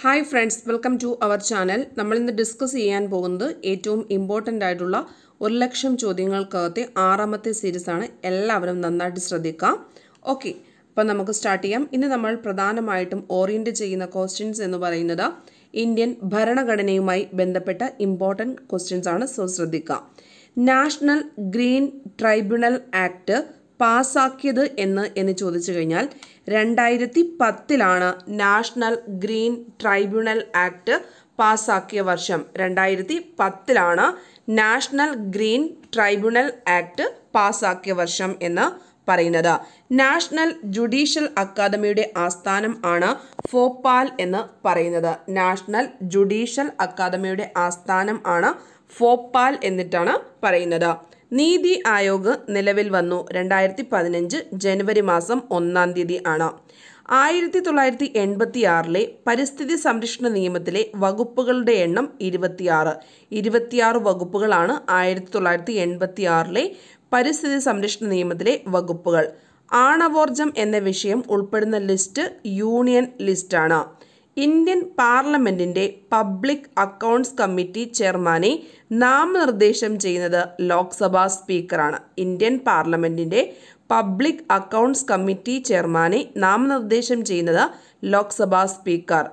hi friends welcome to our channel നമ്മൾ ഇന്ന് discuss ചെയ്യാൻ പോകുന്നത് ഏറ്റവും ഇമ്പോർട്ടൻ്റ് ആയിട്ടുള്ള ഒരു ലക്ഷം ചോദ്യങ്ങൾക്കകത്തെ ആറാമത്തെ സീരീസ് ആണ് എല്ലാവരും നന്നായിട്ട് ശ്രദ്ധിക്കാം ഓക്കെ അപ്പോൾ നമുക്ക് സ്റ്റാർട്ട് ചെയ്യാം ഇന്ന് നമ്മൾ പ്രധാനമായിട്ടും ഓറിയൻറ്റ് ചെയ്യുന്ന ക്വസ്റ്റ്യൻസ് എന്ന് പറയുന്നത് ഇന്ത്യൻ ഭരണഘടനയുമായി ബന്ധപ്പെട്ട ഇമ്പോർട്ടൻറ്റ് ക്വസ്റ്റ്യൻസ് ആണ് സോ ശ്രദ്ധിക്കാം നാഷണൽ ഗ്രീൻ ട്രൈബ്യൂണൽ ആക്ട് പാസ്സാക്കിയത് എന്ന് എന്ന് ചോദിച്ചു കഴിഞ്ഞാൽ രണ്ടായിരത്തി പത്തിലാണ് നാഷണൽ ഗ്രീൻ ട്രൈബ്യൂണൽ ആക്ട് പാസാക്കിയ വർഷം രണ്ടായിരത്തി പത്തിലാണ് നാഷണൽ ഗ്രീൻ ട്രൈബ്യൂണൽ ആക്ട് പാസാക്കിയ വർഷം എന്ന് പറയുന്നത് നാഷണൽ ജുഡീഷ്യൽ അക്കാദമിയുടെ ആസ്ഥാനം ആണ് ഫോപ്പാൽ എന്ന് പറയുന്നത് നാഷണൽ ജുഡീഷ്യൽ അക്കാദമിയുടെ ആസ്ഥാനം ആണ് ഫോപ്പാൽ എന്നിട്ടാണ് പറയുന്നത് നീതി ആയോഗ് നിലവിൽ വന്നു രണ്ടായിരത്തി പതിനഞ്ച് ജനുവരി മാസം ഒന്നാം തീയതി ആണ് ആയിരത്തി തൊള്ളായിരത്തി എൺപത്തി ആറിലെ പരിസ്ഥിതി സംരക്ഷണ നിയമത്തിലെ വകുപ്പുകളുടെ എണ്ണം ഇരുപത്തിയാറ് ഇരുപത്തിയാറ് വകുപ്പുകളാണ് ആയിരത്തി തൊള്ളായിരത്തി എൺപത്തി ആറിലെ പരിസ്ഥിതി സംരക്ഷണ നിയമത്തിലെ വകുപ്പുകൾ ആണവോർജം എന്ന വിഷയം ഉൾപ്പെടുന്ന ലിസ്റ്റ് യൂണിയൻ ലിസ്റ്റാണ് ഇന്ത്യൻ പാർലമെന്റിന്റെ പബ്ലിക് അക്കൗണ്ട്സ് കമ്മിറ്റി ചെയർമാനെ നാമനിർദ്ദേശം ചെയ്യുന്നത് ലോക്സഭാ സ്പീക്കറാണ് ഇന്ത്യൻ പാർലമെന്റിന്റെ പബ്ലിക് അക്കൗണ്ട്സ് കമ്മിറ്റി ചെയർമാനെ നാമനിർദ്ദേശം ചെയ്യുന്നത് Lok Sabha speaker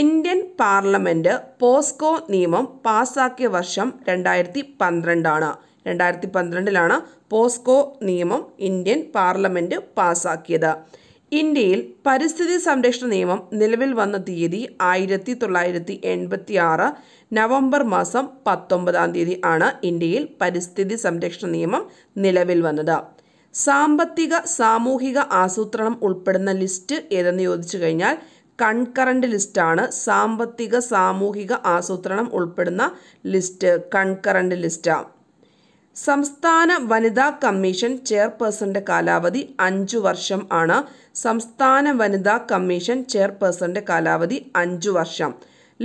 Indian parliament POCSO നിയമം പാസാക്കിയ വർഷം രണ്ടായിരത്തി പന്ത്രണ്ടാണ് രണ്ടായിരത്തി പന്ത്രണ്ടിലാണ് പോസ്കോ നിയമം ഇന്ത്യൻ പാർലമെന്റ് പാസാക്കിയത് ഇന്ത്യയിൽ പരിസ്ഥിതി സംരക്ഷണ നിയമം നിലവിൽ വന്ന തീയതി ആയിരത്തി തൊള്ളായിരത്തി എൺപത്തി ആറ് നവംബർ മാസം പത്തൊമ്പതാം തീയതി ആണ് ഇന്ത്യയിൽ പരിസ്ഥിതി സംരക്ഷണ നിയമം നിലവിൽ വന്നത് സാമ്പത്തിക സാമൂഹിക ആസൂത്രണം ഉൾപ്പെടുന്ന ലിസ്റ്റ് ഏതെന്ന് ചോദിച്ചു കഴിഞ്ഞാൽ കൺകറൻറ്റ് ലിസ്റ്റാണ് സാമ്പത്തിക സാമൂഹിക ആസൂത്രണം ഉൾപ്പെടുന്ന ലിസ്റ്റ് കൺകറൻറ്റ് ലിസ്റ്റാണ് സംസ്ഥാന വനിതാ കമ്മീഷൻ ചെയർപേഴ്സന്റെ കാലാവധി അഞ്ചു വർഷം ആണ് സംസ്ഥാന വനിതാ കമ്മീഷൻ ചെയർപേഴ്സന്റെ കാലാവധി അഞ്ചു വർഷം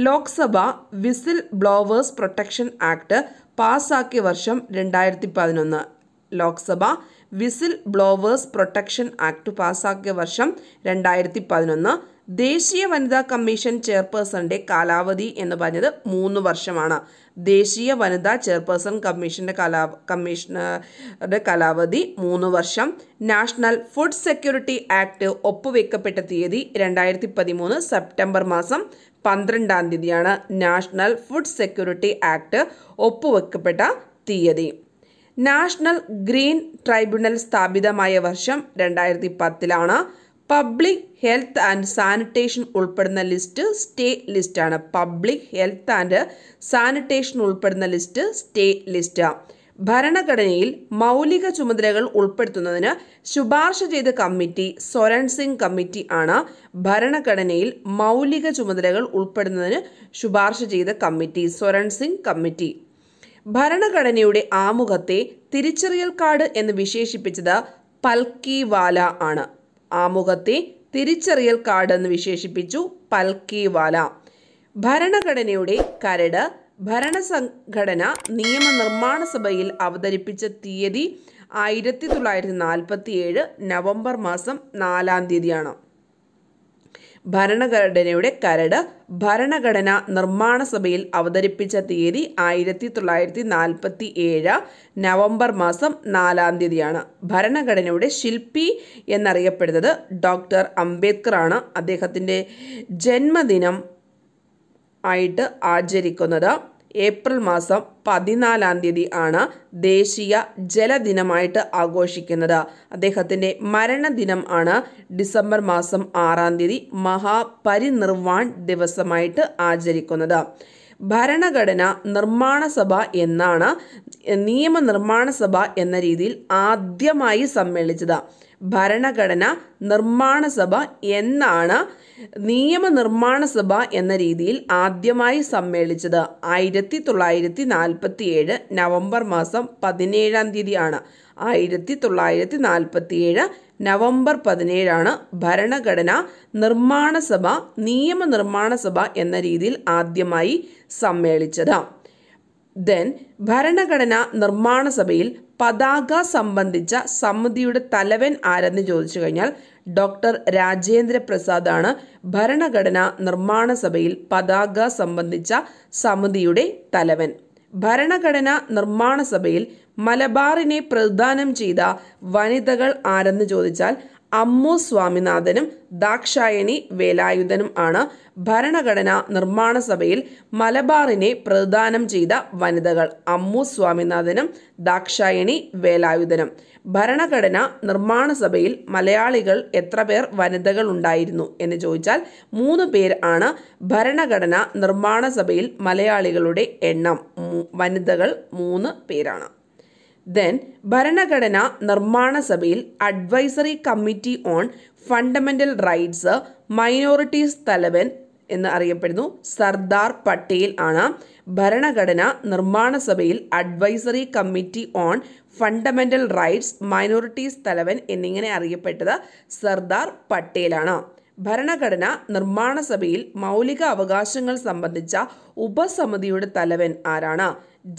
Lok Sabha whistle blowers protection act പാസാക്കിയ വർഷം രണ്ടായിരത്തി പതിനൊന്ന് Lok Sabha whistle blowers protection act പാസാക്കിയ വർഷം രണ്ടായിരത്തി പതിനൊന്ന് ദേശീയ വനിതാ കമ്മീഷൻ ചെയർപേഴ്സന്റെ കാലാവധി എന്ന് പറഞ്ഞത് മൂന്ന് വർഷമാണ് ദേശീയ വനിതാ ചെയർപേഴ്സൺ കമ്മീഷൻ്റെ കലാ കമ്മീഷണറുടെ കാലാവധി മൂന്ന് വർഷം നാഷണൽ ഫുഡ് സെക്യൂരിറ്റി ആക്ട് ഒപ്പുവെക്കപ്പെട്ട തീയതി രണ്ടായിരത്തി പതിമൂന്ന് സെപ്റ്റംബർ മാസം പന്ത്രണ്ടാം തീയതിയാണ് നാഷണൽ ഫുഡ് സെക്യൂരിറ്റി ആക്ട് ഒപ്പുവെക്കപ്പെട്ട തീയതി നാഷണൽ ഗ്രീൻ ട്രൈബ്യൂണൽ സ്ഥാപിതമായ വർഷം രണ്ടായിരത്തി പത്തിലാണ് പബ്ലിക് ഹെൽത്ത് ആൻഡ് സാനിറ്റേഷൻ ഉൾപ്പെടുന്ന ലിസ്റ്റ് സ്റ്റേറ്റ് ലിസ്റ്റാണ് പബ്ലിക് ഹെൽത്ത് ആൻഡ് സാനിറ്റേഷൻ ഉൾപ്പെടുന്ന ലിസ്റ്റ് സ്റ്റേറ്റ് ലിസ്റ്റ് ഭരണഘടനയിൽ മൗലിക ചുമതലകൾ ഉൾപ്പെടുത്തുന്നതിന് ശുപാർശ ചെയ്ത കമ്മിറ്റി സൊരൺ സിംഗ് കമ്മിറ്റി ആണ് ഭരണഘടനയിൽ മൗലിക ചുമതലകൾ ഉൾപ്പെടുന്നതിന് ശുപാർശ ചെയ്ത കമ്മിറ്റി സൊരൺ സിംഗ് കമ്മിറ്റി ഭരണഘടനയുടെ ആമുഖത്തെ തിരിച്ചറിയൽ കാർഡ് എന്ന് വിശേഷിപ്പിച്ചത് പൽക്കിവാല ആണ് ആമുഖത്തെ തിരിച്ചറിയൽ കാർഡ് എന്ന് വിശേഷിപ്പിച്ചു പൽക്കിവാല ഭരണഘടനയുടെ കരട് ഭരണസംഘടന നിയമനിർമ്മാണ സഭയിൽ അവതരിപ്പിച്ച തീയതി ആയിരത്തി തൊള്ളായിരത്തി നാൽപ്പത്തി ഏഴ് നവംബർ മാസം നാലാം തീയതിയാണ് ഭരണഘടനയുടെ കരട് ഭരണഘടന നിർമ്മാണ സഭയിൽ അവതരിപ്പിച്ച തീയതി ആയിരത്തി തൊള്ളായിരത്തി നാൽപ്പത്തി ഏഴ് നവംബർ മാസം നാലാം തീയതിയാണ് ഭരണഘടനയുടെ ശില്പി എന്നറിയപ്പെടുന്നത് ഡോക്ടർ അംബേദ്കർ ആണ് അദ്ദേഹത്തിൻ്റെ ജന്മദിനം ആയിട്ട് ആചരിക്കുന്നത് ഏപ്രിൽ മാസം പതിനാലാം തീയതി ആണ് ദേശീയ ജലദിനമായിട്ട് ആഘോഷിക്കുന്നത് അദ്ദേഹത്തിൻ്റെ മരണദിനം ആണ് ഡിസംബർ മാസം ആറാം തീയതി മഹാപരിനിർവാൺ ദിവസമായിട്ട് ആചരിക്കുന്നത് ഭരണഘടന നിർമ്മാണ സഭ എന്നാണ് നിയമനിർമ്മാണ സഭ എന്ന രീതിയിൽ ആദ്യമായി സമ്മേളിച്ചത് ഭരണഘടന നിർമ്മാണ സഭ എന്നാണ് നിയമനിർമ്മാണ സഭ എന്ന രീതിയിൽ ആദ്യമായി സമ്മേളിച്ചത് ആയിരത്തി തൊള്ളായിരത്തി നാൽപ്പത്തി ഏഴ് നവംബർ മാസം പതിനേഴാം തീയതിയാണ് ആയിരത്തി തൊള്ളായിരത്തി നാൽപ്പത്തി ഏഴ് നവംബർ പതിനേഴാണ് ഭരണഘടന നിർമ്മാണ സഭ നിയമനിർമ്മാണ സഭ എന്ന രീതിയിൽ ആദ്യമായി സമ്മേളിച്ചത് ദെൻ ഭരണഘടന നിർമ്മാണ സഭയിൽ പതാക സംബന്ധിച്ച സമിതിയുടെ തലവൻ ആരെന്ന് ചോദിച്ചു കഴിഞ്ഞാൽ ഡോക്ടർ രാജേന്ദ്ര പ്രസാദാണ് ഭരണഘടന നിർമ്മാണ സഭയിൽ പതാക സംബന്ധിച്ച സമിതിയുടെ തലവൻ ഭരണഘടന നിർമ്മാണ സഭയിൽ മലബാറിനെ പ്രദാനം ചെയ്ത വനിതകൾ ആരെന്ന് ചോദിച്ചാൽ അമ്മു സ്വാമിനാഥനും ദാക്ഷായണി വേലായുധനും ആണ് ഭരണഘടനാ നിർമ്മാണ സഭയിൽ മലബാറിനെ പ്രദാനം ചെയ്ത വനിതകൾ അമ്മു സ്വാമിനാഥനും ദാക്ഷായണി വേലായുധനും ഭരണഘടന നിർമ്മാണ സഭയിൽ മലയാളികൾ എത്ര പേർ വനിതകൾ ഉണ്ടായിരുന്നു എന്ന് ചോദിച്ചാൽ മൂന്ന് പേർ ആണ് ഭരണഘടന നിർമ്മാണ സഭയിൽ മലയാളികളുടെ എണ്ണം വനിതകൾ മൂന്ന് പേരാണ് ദെൻ ഭരണഘടന നിർമ്മാണ സഭയിൽ advisory committee on fundamental rights minorities തലവൻ എന്ന് അറിയപ്പെടുന്നു സർദാർ പട്ടേൽ ആണ് ഭരണഘടന നിർമ്മാണ സഭയിൽ advisory committee on fundamental rights minorities തലവൻ എന്നിങ്ങനെ അറിയപ്പെട്ടത് സർദാർ പട്ടേലാണ് ഭരണഘടന നിർമ്മാണ സഭയിൽ മൗലിക അവകാശങ്ങൾ സംബന്ധിച്ച ഉപസമിതിയുടെ തലവൻ ആരാണ്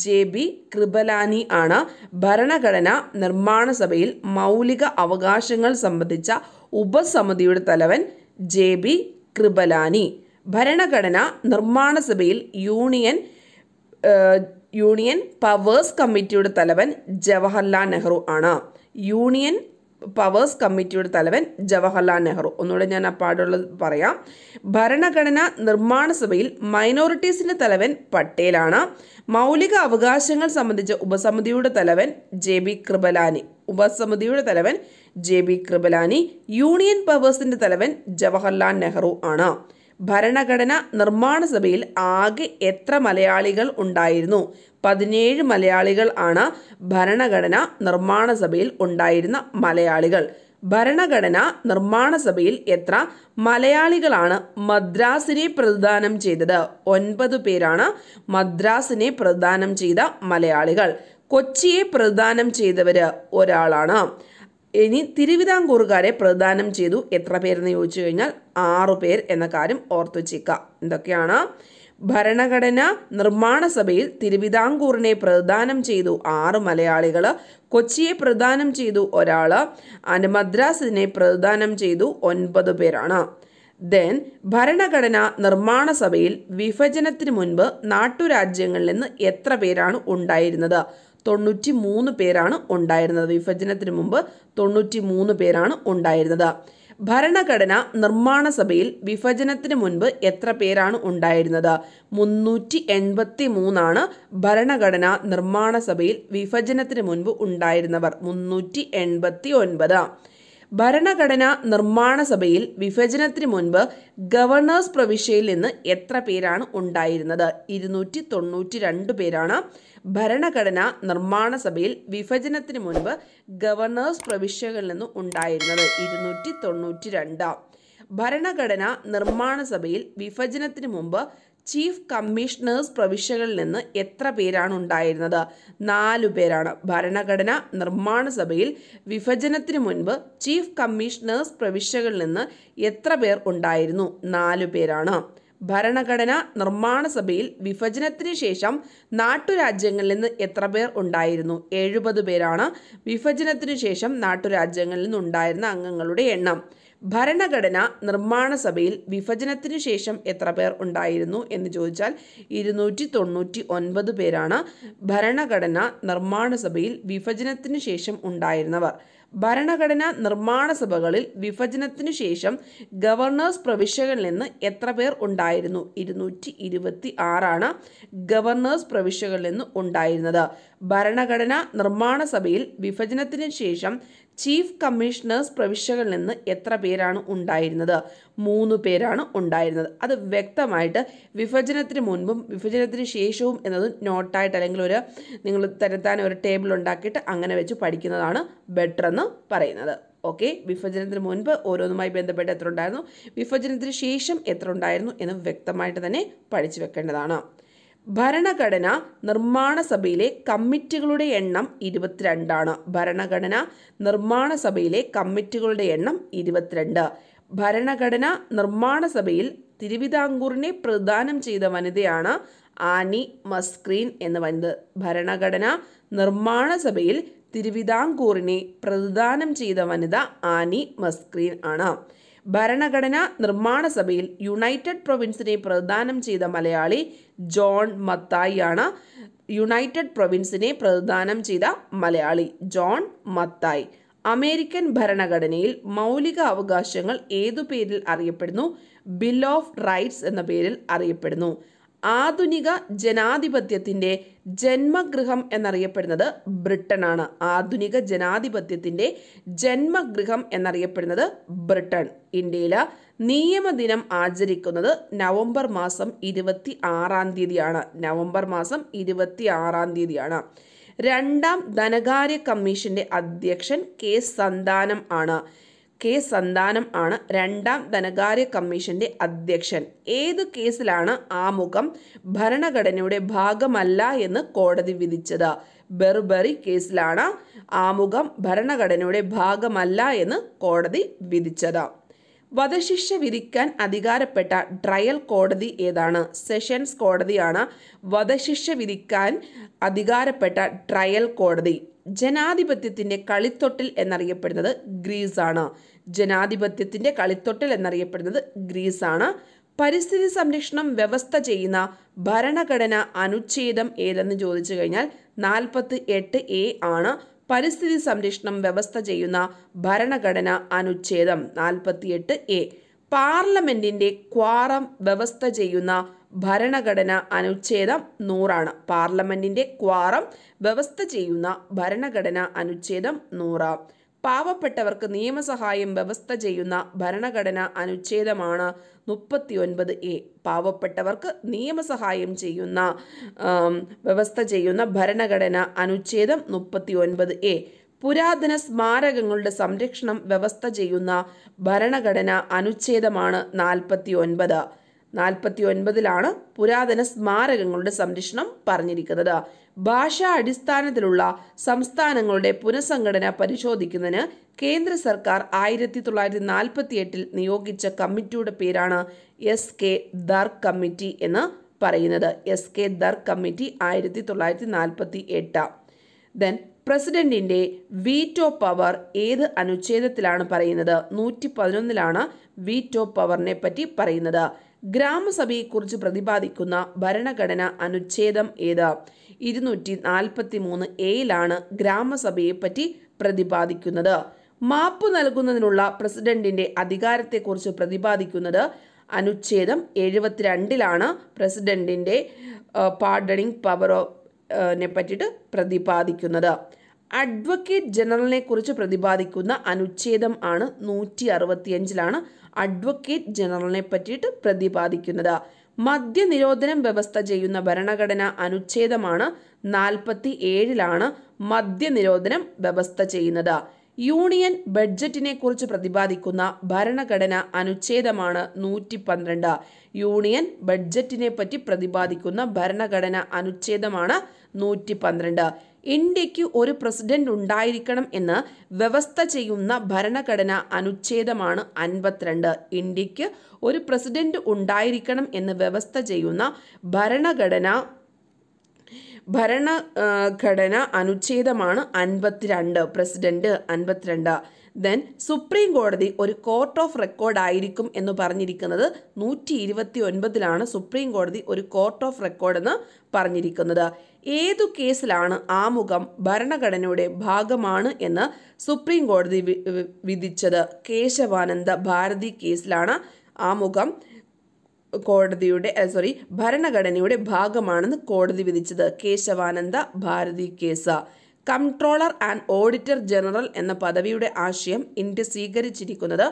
ജെ ബി കൃപലാനി ആണ് ഭരണഘടന നിർമ്മാണ സഭയിൽ മൗലിക അവകാശങ്ങൾ സംബന്ധിച്ച ഉപസമിതിയുടെ തലവൻ ജെ ബി കൃപലാനി ഭരണഘടന നിർമ്മാണ സഭയിൽ യൂണിയൻ യൂണിയൻ പവേഴ്സ് കമ്മിറ്റിയുടെ തലവൻ ജവഹർലാൽ നെഹ്റു ആണ് യൂണിയൻ പവേഴ്സ് കമ്മിറ്റിയുടെ തലവൻ ജവഹർലാൽ നെഹ്റു ഒന്നുകൂടെ ഞാൻ ആ പാടുള്ളത് പറയാം ഭരണഘടന നിർമ്മാണ സഭയിൽ മൈനോറിറ്റീസിൻ്റെ തലവൻ പട്ടേലാണ് മൗലിക അവകാശങ്ങൾ സംബന്ധിച്ച ഉപസമിതിയുടെ തലവൻ ജെ ബി കൃപലാനി ഉപസമിതിയുടെ തലവൻ ജെ ബി കൃപലാനി യൂണിയൻ പവേഴ്സിൻ്റെ തലവൻ ജവഹർലാൽ നെഹ്റു ആണ് ഭരണഘടന നിർമ്മാണ സഭയിൽ ആകെ എത്ര മലയാളികൾ ഉണ്ടായിരുന്നു പതിനേഴ് മലയാളികൾ ആണ് ഭരണഘടന നിർമ്മാണ സഭയിൽ ഉണ്ടായിരുന്ന മലയാളികൾ ഭരണഘടന നിർമ്മാണ സഭയിൽ എത്ര മലയാളികളാണ് മദ്രാസിനെ പ്രതിദാനം ചെയ്തത് ഒൻപത് പേരാണ് മദ്രാസിനെ പ്രതിദാനം ചെയ്ത മലയാളികൾ കൊച്ചിയെ പ്രതിദാനം ചെയ്തവര് ഒരാളാണ് ഇനി തിരുവിതാംകൂറുകാരെ പ്രതിദാനം ചെയ്തു എത്ര പേരെന്ന് ചോദിച്ചു കഴിഞ്ഞാൽ ആറു പേർ എന്ന കാര്യം ഓർത്തു വെച്ചേക്കുക എന്തൊക്കെയാണ് ഭരണഘടന നിർമ്മാണ സഭയിൽ തിരുവിതാംകൂറിനെ പ്രദാനം ചെയ്തു ആറ് മലയാളികൾ കൊച്ചിയെ പ്രദാനം ചെയ്തു ഒരാൾ മദ്രാസിനെ പ്രദാനം ചെയ്തു ഒൻപത് പേരാണ് ദെൻ ഭരണഘടന നിർമ്മാണ സഭയിൽ വിഭജനത്തിന് മുൻപ് നാട്ടുരാജ്യങ്ങളിൽ നിന്ന് എത്ര പേരാണ് ഉണ്ടായിരുന്നത് തൊണ്ണൂറ്റി മൂന്ന് പേരാണ് ഉണ്ടായിരുന്നത് വിഭജനത്തിന് മുമ്പ് തൊണ്ണൂറ്റി മൂന്ന് പേരാണ് ഉണ്ടായിരുന്നത് ഭരണഘടന നിർമ്മാണ സഭയിൽ വിഭജനത്തിന് മുൻപ് എത്ര പേരാണ് ഉണ്ടായിരുന്നത് മുന്നൂറ്റി എൺപത്തി മൂന്നാണ് ഭരണഘടന നിർമ്മാണ സഭയിൽ വിഭജനത്തിന് മുൻപ് ഉണ്ടായിരുന്നവർ മുന്നൂറ്റി എൺപത്തി ഒൻപത് ഭരണഘടനാ നിർമ്മാണ സഭയിൽ വിഭജനത്തിന് മുൻപ് ഗവർണേഴ്സ് പ്രവിശ്യയിൽ നിന്ന് എത്ര പേരാണ് ഉണ്ടായിരുന്നത് ഇരുന്നൂറ്റി തൊണ്ണൂറ്റി രണ്ട് പേരാണ് ഭരണഘടനാ നിർമ്മാണ സഭയിൽ വിഭജനത്തിന് മുൻപ് ഗവർണേഴ്സ് പ്രവിശ്യകളിൽ നിന്ന് ഉണ്ടായിരുന്നത് ഇരുന്നൂറ്റി തൊണ്ണൂറ്റി രണ്ട് ഭരണഘടനാ നിർമ്മാണ സഭയിൽ വിഭജനത്തിന് മുമ്പ് ചീഫ് കമ്മീഷണേഴ്സ് പ്രവിശ്യകളിൽ നിന്ന് എത്ര പേരാണ് ഉണ്ടായിരുന്നത് നാലു പേരാണ് ഭരണഘടന നിർമ്മാണ സഭയിൽ വിഭജനത്തിന് മുൻപ് ചീഫ് കമ്മീഷണേഴ്സ് പ്രവിശ്യകളിൽ നിന്ന് എത്ര പേർ ഉണ്ടായിരുന്നു നാലു പേരാണ് ഭരണഘടന നിർമ്മാണ സഭയിൽ വിഭജനത്തിന് ശേഷം നാട്ടുരാജ്യങ്ങളിൽ നിന്ന് എത്ര പേർ ഉണ്ടായിരുന്നു എഴുപത് പേരാണ് വിഭജനത്തിനു ശേഷം നാട്ടുരാജ്യങ്ങളിൽ നിന്നുണ്ടായിരുന്ന അംഗങ്ങളുടെ എണ്ണം ഭരണഘടന നിർമ്മാണ സഭയിൽ വിഭജനത്തിനു ശേഷം എത്ര പേർ ഉണ്ടായിരുന്നു എന്ന് ചോദിച്ചാൽ ഇരുന്നൂറ്റി തൊണ്ണൂറ്റി ഒൻപത് പേരാണ് ഭരണഘടന നിർമ്മാണ സഭയിൽ വിഭജനത്തിനു ശേഷം ഉണ്ടായിരുന്നവർ ഭരണഘടന നിർമ്മാണ സഭകളിൽ വിഭജനത്തിനു ശേഷം ഗവർണേഴ്സ് പ്രവിശ്യകളിൽ നിന്ന് എത്ര പേർ ഉണ്ടായിരുന്നു ഇരുന്നൂറ്റി ഇരുപത്തി ആറാണ് ഗവർണേഴ്സ് പ്രവിശ്യകളിൽ നിന്ന് ഉണ്ടായിരുന്നത് ഭരണഘടന നിർമ്മാണ സഭയിൽ വിഭജനത്തിന് ശേഷം ചീഫ് കമ്മീഷണേഴ്സ് പ്രവിശ്യകളിൽ നിന്ന് എത്ര പേരാണ് ഉണ്ടായിരുന്നത് മൂന്ന് പേരാണ് ഉണ്ടായിരുന്നത് അത് വ്യക്തമായിട്ട് വിഭജനത്തിന് മുൻപും വിഭജനത്തിന് ശേഷവും എന്നത് നോട്ടായിട്ട് അല്ലെങ്കിൽ ഒരു നിങ്ങൾ തരത്താൻ ഒരു ടേബിൾ ഉണ്ടാക്കിയിട്ട് അങ്ങനെ വെച്ച് പഠിക്കുന്നതാണ് ബെറ്റർ എന്ന് പറയുന്നത് ഓക്കെ വിഭജനത്തിന് മുൻപ് ഓരോന്നുമായി ബന്ധപ്പെട്ട് എത്ര ഉണ്ടായിരുന്നു വിഭജനത്തിന് ശേഷം എത്ര ഉണ്ടായിരുന്നു എന്ന് വ്യക്തമായിട്ട് തന്നെ പഠിച്ചു വെക്കേണ്ടതാണ് ഭരണഘടന നിർമ്മാണ സഭയിലെ കമ്മിറ്റികളുടെ എണ്ണം ഇരുപത്തിരണ്ടാണ് ഭരണഘടന നിർമ്മാണ സഭയിലെ കമ്മിറ്റികളുടെ എണ്ണം ഇരുപത്തിരണ്ട് ഭരണഘടന നിർമ്മാണ സഭയിൽ തിരുവിതാംകൂറിനെ പ്രദാനം ചെയ്ത വനിതയാണ് ആനി മസ്ക്രീൻ എന്ന വനിത ഭരണഘടന നിർമ്മാണ സഭയിൽ തിരുവിതാംകൂറിനെ പ്രതിദാനം ചെയ്ത വനിത ആനി മസ്ക്രീൻ ആണ് ഭരണഘടനാ നിർമ്മാണ സഭയിൽ യുണൈറ്റഡ് പ്രൊവിൻസിനെ പ്രതിദാനം ചെയ്ത മലയാളി ജോൺ മത്തായി ആണ് യുണൈറ്റഡ് പ്രൊവിൻസിനെ പ്രതിദാനം ചെയ്ത മലയാളി ജോൺ മത്തായി അമേരിക്കൻ ഭരണഘടനയിൽ മൗലിക അവകാശങ്ങൾ ഏതു പേരിൽ അറിയപ്പെടുന്നു ബിൽ ഓഫ് റൈറ്റ്സ് എന്ന പേരിൽ അറിയപ്പെടുന്നു ആധുനിക ജനാധിപത്യത്തിൻ്റെ ജന്മഗൃഹം എന്നറിയപ്പെടുന്നത് ബ്രിട്ടനാണ് ആധുനിക ജനാധിപത്യത്തിൻ്റെ ജന്മഗൃഹം എന്നറിയപ്പെടുന്നത് ബ്രിട്ടൻ ഇന്ത്യയിലെ നിയമദിനം ആചരിക്കുന്നത് നവംബർ മാസം ഇരുപത്തി ആറാം തീയതിയാണ് നവംബർ മാസം ഇരുപത്തി ആറാം തീയതിയാണ് രണ്ടാം ധനകാര്യ കമ്മീഷന്റെ അധ്യക്ഷൻ കെ സന്താനം ആണ് കെ സന്താനം ആണ് രണ്ടാം ധനകാര്യ കമ്മീഷന്റെ അധ്യക്ഷൻ ഏത് കേസിലാണ് ആമുഖം ഭരണഘടനയുടെ ഭാഗമല്ല എന്ന് കോടതി വിധിച്ചത് ബെർബറി കേസിലാണ് ആമുഖം ഭരണഘടനയുടെ ഭാഗമല്ല എന്ന് കോടതി വിധിച്ചത് വധശിക്ഷ വിധിക്കാൻ അധികാരപ്പെട്ട ട്രയൽ കോടതി ഏതാണ് സെഷൻസ് കോടതിയാണ് വധശിക്ഷ വിധിക്കാൻ അധികാരപ്പെട്ട ട്രയൽ കോടതി ജനാധിപത്യത്തിൻ്റെ കളിത്തൊട്ടിൽ എന്നറിയപ്പെടുന്നത് ഗ്രീസാണ് ജനാധിപത്യത്തിൻ്റെ കളിത്തൊട്ടൽ എന്നറിയപ്പെടുന്നത് ഗ്രീസാണ് പരിസ്ഥിതി സംരക്ഷണം വ്യവസ്ഥ ചെയ്യുന്ന ഭരണഘടന അനുച്ഛേദം ഏതെന്ന് ചോദിച്ചു കഴിഞ്ഞാൽ നാൽപ്പത്തി എട്ട് എ ആണ് പരിസ്ഥിതി സംരക്ഷണം വ്യവസ്ഥ ചെയ്യുന്ന ഭരണഘടന അനുച്ഛേദം എട്ട് എ പാർലമെന്റിന്റെ ക്വാറം വ്യവസ്ഥ ചെയ്യുന്ന ഭരണഘടന അനുച്ഛേദം നൂറാണ് പാർലമെന്റിന്റെ ക്വാറം വ്യവസ്ഥ ചെയ്യുന്ന ഭരണഘടന അനുച്ഛേദം നൂറാം പാവപ്പെട്ടവർക്ക് നിയമസഹായം വ്യവസ്ഥ ചെയ്യുന്ന ഭരണഘടന അനുച്ഛേദമാണ് മുപ്പത്തിയൊൻപത് എ പാവപ്പെട്ടവർക്ക് നിയമസഹായം ചെയ്യുന്ന വ്യവസ്ഥ ചെയ്യുന്ന ഭരണഘടന അനുച്ഛേദം മുപ്പത്തിയൊൻപത് എ പുരാതന സ്മാരകങ്ങളുടെ സംരക്ഷണം വ്യവസ്ഥ ചെയ്യുന്ന ഭരണഘടന അനുച്ഛേദമാണ് നാൽപ്പത്തി ഒൻപത് നാൽപ്പത്തി ഒൻപതിലാണ് പുരാതന സ്മാരകങ്ങളുടെ സംരക്ഷണം പറഞ്ഞിരിക്കുന്നത് ഭാഷാ അടിസ്ഥാനത്തിലുള്ള സംസ്ഥാനങ്ങളുടെ പുനഃസംഘടന പരിശോധിക്കുന്നതിന് കേന്ദ്ര സർക്കാർ ആയിരത്തി തൊള്ളായിരത്തി നാൽപ്പത്തി എട്ടിൽ നിയോഗിച്ച കമ്മിറ്റിയുടെ പേരാണ് എസ് കെ ദർ കമ്മിറ്റി എന്ന് പറയുന്നത് എസ് കെ ദർ കമ്മിറ്റി ആയിരത്തി തൊള്ളായിരത്തി നാൽപ്പത്തി എട്ട് ദെൻ പ്രസിഡന്റിന്റെ വീറ്റോ പവർ ഏത് അനുച്ഛേദത്തിലാണ് പറയുന്നത് നൂറ്റി പതിനൊന്നിലാണ് വീറ്റോ പവറിനെ പറ്റി പറയുന്നത് ഗ്രാമസഭയെക്കുറിച്ച് പ്രതിപാദിക്കുന്ന ഭരണഘടന അനുച്ഛേദം ഏത് ഇരുന്നൂറ്റി നാൽപ്പത്തി മൂന്ന് എയിലാണ് ഗ്രാമസഭയെപ്പറ്റി പ്രതിപാദിക്കുന്നത് മാപ്പ് നൽകുന്നതിനുള്ള പ്രസിഡന്റിന്റെ അധികാരത്തെക്കുറിച്ച് പ്രതിപാദിക്കുന്നത് അനുച്ഛേദം എഴുപത്തിരണ്ടിലാണ് പ്രസിഡന്റിന്റെ പാർഡണിങ് പവർ നെ പറ്റിയിട്ട് പ്രതിപാദിക്കുന്നത് അഡ്വക്കേറ്റ് ജനറലിനെ കുറിച്ച് പ്രതിപാദിക്കുന്ന അനുച്ഛേദം ആണ് നൂറ്റി അറുപത്തിയഞ്ചിലാണ് അഡ്വക്കേറ്റ് ജനറലിനെ പറ്റിയിട്ട് പ്രതിപാദിക്കുന്നത് മദ്യനിരോധനം വ്യവസ്ഥ ചെയ്യുന്ന ഭരണഘടന അനുച്ഛേദമാണ് നാൽപ്പത്തി ഏഴിലാണ് മദ്യനിരോധനം വ്യവസ്ഥ ചെയ്യുന്നത് യൂണിയൻ ബഡ്ജറ്റിനെ കുറിച്ച് പ്രതിപാദിക്കുന്ന ഭരണഘടന അനുച്ഛേദമാണ് നൂറ്റി പന്ത്രണ്ട് യൂണിയൻ ബഡ്ജറ്റിനെ പറ്റി പ്രതിപാദിക്കുന്ന ഭരണഘടന അനുച്ഛേദമാണ് നൂറ്റി പന്ത്രണ്ട് ഇന്ത്യക്ക് ഒരു പ്രസിഡന്റ് ഉണ്ടായിരിക്കണം എന്ന് വ്യവസ്ഥ ചെയ്യുന്ന ഭരണഘടന അനുച്ഛേദമാണ് അൻപത്തിരണ്ട് ഇന്ത്യക്ക് ഒരു പ്രസിഡന്റ് ഉണ്ടായിരിക്കണം എന്ന് വ്യവസ്ഥ ചെയ്യുന്ന ഭരണഘടന ഭരണഘടന അനുച്ഛേദമാണ് അൻപത്തിരണ്ട് പ്രസിഡന്റ് അൻപത്തിരണ്ട് ദെൻ സുപ്രീം കോടതി ഒരു കോർട്ട് ഓഫ് റെക്കോർഡ് ആയിരിക്കും എന്ന് പറഞ്ഞിരിക്കുന്നത് നൂറ്റി ഇരുപത്തി ഒൻപതിലാണ് സുപ്രീം കോടതി ഒരു കോർട്ട് ഓഫ് റെക്കോർഡ് എന്ന് പറഞ്ഞിരിക്കുന്നത് ഏതു കേസിലാണ് ആമുഖം ഭരണഘടനയുടെ ഭാഗമാണ് എന്ന് സുപ്രീം കോടതി വിധിച്ചത് കേശവാനന്ദ ഭാരതി കേസിലാണ് ആമുഖം കോടതിയുടെ സോറി ഭരണഘടനയുടെ ഭാഗമാണെന്ന് കോടതി വിധിച്ചത് Keshavananda Bharati case comptroller and auditor general എന്ന പദവിയുടെ ആശയം ഇന്ത്യ സ്വീകരിച്ചിരിക്കുന്നത്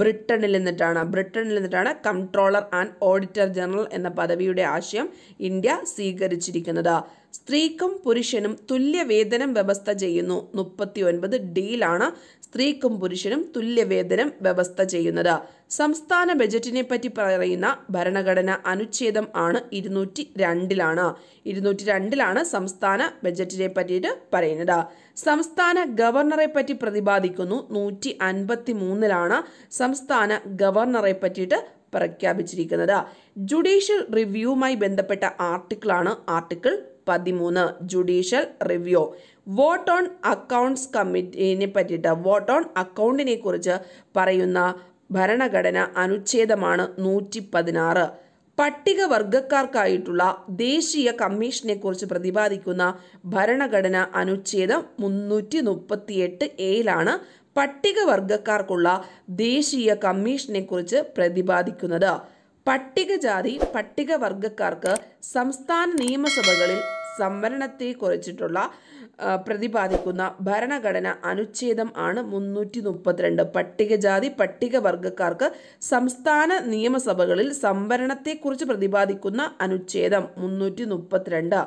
ബ്രിട്ടനിൽ നിന്നിട്ടാണ് ബ്രിട്ടനിൽ നിന്നിട്ടാണ് കംട്രോളർ ആൻഡ് ഓഡിറ്റർ ജനറൽ എന്ന പദവിയുടെ ആശയം ഇന്ത്യ സ്വീകരിച്ചിരിക്കുന്നത് സ്ത്രീക്കും പുരുഷനും തുല്യ വേതനം വ്യവസ്ഥ ചെയ്യുന്നു മുപ്പത്തി ഒൻപത് ഡിയിലാണ് സ്ത്രീക്കും പുരുഷനും തുല്യ വേതനം വ്യവസ്ഥ ചെയ്യുന്നത് സംസ്ഥാന ബജറ്റിനെ പറ്റി പറയുന്ന ഭരണഘടന അനുച്ഛേദം ആണ് ഇരുന്നൂറ്റി രണ്ടിലാണ് ഇരുന്നൂറ്റി രണ്ടിലാണ് സംസ്ഥാന ബജറ്റിനെ പറ്റിയിട്ട് പറയുന്നത് സംസ്ഥാന ഗവർണറെ പറ്റി പ്രതിപാദിക്കുന്നു നൂറ്റി അൻപത്തി മൂന്നിലാണ് സംസ്ഥാന ഗവർണറെ പറ്റിയിട്ട് പ്രഖ്യാപിച്ചിരിക്കുന്നത് ജുഡീഷ്യൽ റിവ്യൂവുമായി ബന്ധപ്പെട്ട ആർട്ടിക്കിളാണ് ആർട്ടിക്കിൾ പതിമൂന്ന് judicial review vote on accounts കമ്മിറ്റിനെ പറ്റിയിട്ട് വോട്ട് ഓൺ അക്കൗണ്ടിനെ കുറിച്ച് പറയുന്ന ഭരണഘടന അനുച്ഛേദമാണ് നൂറ്റി പതിനാറ് പട്ടികവർഗക്കാർക്കായിട്ടുള്ള ദേശീയ കമ്മീഷനെക്കുറിച്ച് പ്രതിപാദിക്കുന്ന ഭരണഘടന അനുച്ഛേദം മുന്നൂറ്റി എട്ട് എയിലാണ് പട്ടികവർഗക്കാർക്കുള്ള ദേശീയ കമ്മീഷനെക്കുറിച്ച് പ്രതിപാദിക്കുന്നത് പട്ടികജാതി പട്ടികവർഗക്കാർക്ക് സംസ്ഥാന നിയമസഭകളിൽ കുറിച്ചിട്ടുള്ള പ്രതിപാദിക്കുന്ന ഭരണഘടന അനുച്ഛേദം ആണ് മുന്നൂറ്റി മുപ്പത്തിരണ്ട് പട്ടികജാതി പട്ടികവർഗക്കാർക്ക് സംസ്ഥാന നിയമസഭകളിൽ സംവരണത്തെക്കുറിച്ച് പ്രതിപാദിക്കുന്ന അനുച്ഛേദം മുന്നൂറ്റി മുപ്പത്തിരണ്ട്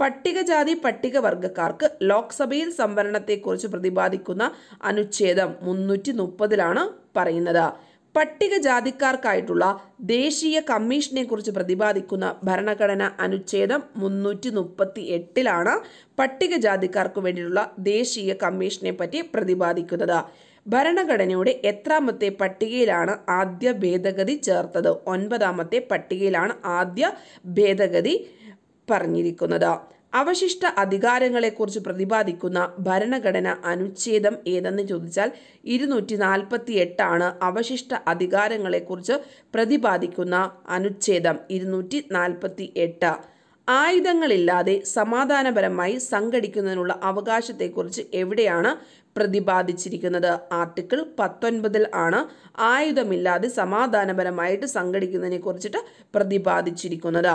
പട്ടികജാതി പട്ടികവർഗക്കാർക്ക് ലോക്സഭയിൽ സംവരണത്തെക്കുറിച്ച് പ്രതിപാദിക്കുന്ന അനുച്ഛേദം മുന്നൂറ്റി മുപ്പതിലാണ് പറയുന്നത് പട്ടികജാതിക്കാർക്കായിട്ടുള്ള ദേശീയ കമ്മീഷനെക്കുറിച്ച് പ്രതിപാദിക്കുന്ന ഭരണഘടന അനുച്ഛേദം മുന്നൂറ്റി മുപ്പത്തി എട്ടിലാണ് പട്ടികജാതിക്കാർക്ക് വേണ്ടിയുള്ള ദേശീയ കമ്മീഷനെ പറ്റി പ്രതിപാദിക്കുന്നത് ഭരണഘടനയുടെ എത്രാമത്തെ പട്ടികയിലാണ് ആദ്യ ഭേദഗതി ചേർത്തത് ഒൻപതാമത്തെ പട്ടികയിലാണ് ആദ്യ ഭേദഗതി പറഞ്ഞിരിക്കുന്നത് അവശിഷ്ട അധികാരങ്ങളെക്കുറിച്ച് പ്രതിപാദിക്കുന്ന ഭരണഘടന അനുച്ഛേദം ഏതെന്ന് ചോദിച്ചാൽ ഇരുന്നൂറ്റി നാൽപ്പത്തി എട്ടാണ് അവശിഷ്ട അധികാരങ്ങളെക്കുറിച്ച് പ്രതിപാദിക്കുന്ന അനുച്ഛേദം ഇരുന്നൂറ്റി നാൽപ്പത്തി എട്ട് ആയുധങ്ങളില്ലാതെ സമാധാനപരമായി സംഘടിക്കുന്നതിനുള്ള അവകാശത്തെക്കുറിച്ച് എവിടെയാണ് പ്രതിപാദിച്ചിരിക്കുന്നത് ആർട്ടിക്കിൾ പത്തൊൻപതിൽ ആണ് ആയുധമില്ലാതെ സമാധാനപരമായിട്ട് സംഘടിക്കുന്നതിനെ കുറിച്ചിട്ട് പ്രതിപാദിച്ചിരിക്കുന്നത്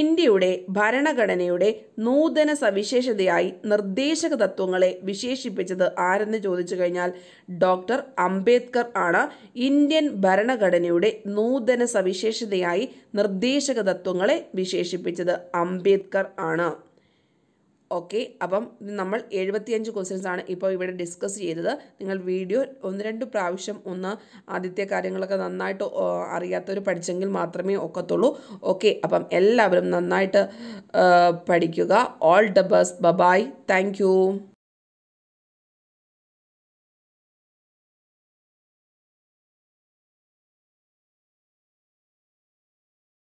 ഇന്ത്യയുടെ ഭരണഘടനയുടെ നൂതന സവിശേഷതയായി നിർദ്ദേശക തത്വങ്ങളെ വിശേഷിപ്പിച്ചത് ആരെന്ന് ചോദിച്ചു കഴിഞ്ഞാൽ ഡോക്ടർ അംബേദ്കർ ആണ് ഇന്ത്യൻ ഭരണഘടനയുടെ നൂതന സവിശേഷതയായി നിർദ്ദേശക തത്വങ്ങളെ വിശേഷിപ്പിച്ചത് അംബേദ്കർ ആണ് ഓക്കെ അപ്പം നമ്മൾ എഴുപത്തിയഞ്ച് ക്വസ്റ്റ്യൻസ് ആണ് ഇപ്പോൾ ഇവിടെ ഡിസ്കസ് ചെയ്തത് നിങ്ങൾ വീഡിയോ ഒന്ന് രണ്ട് പ്രാവശ്യം ഒന്ന് ആദ്യത്തെ കാര്യങ്ങളൊക്കെ നന്നായിട്ട് അറിയാത്തവർ പഠിച്ചെങ്കിൽ മാത്രമേ ഒക്കത്തുള്ളൂ ഓക്കെ അപ്പം എല്ലാവരും നന്നായിട്ട് പഠിക്കുക all the best bye bye thank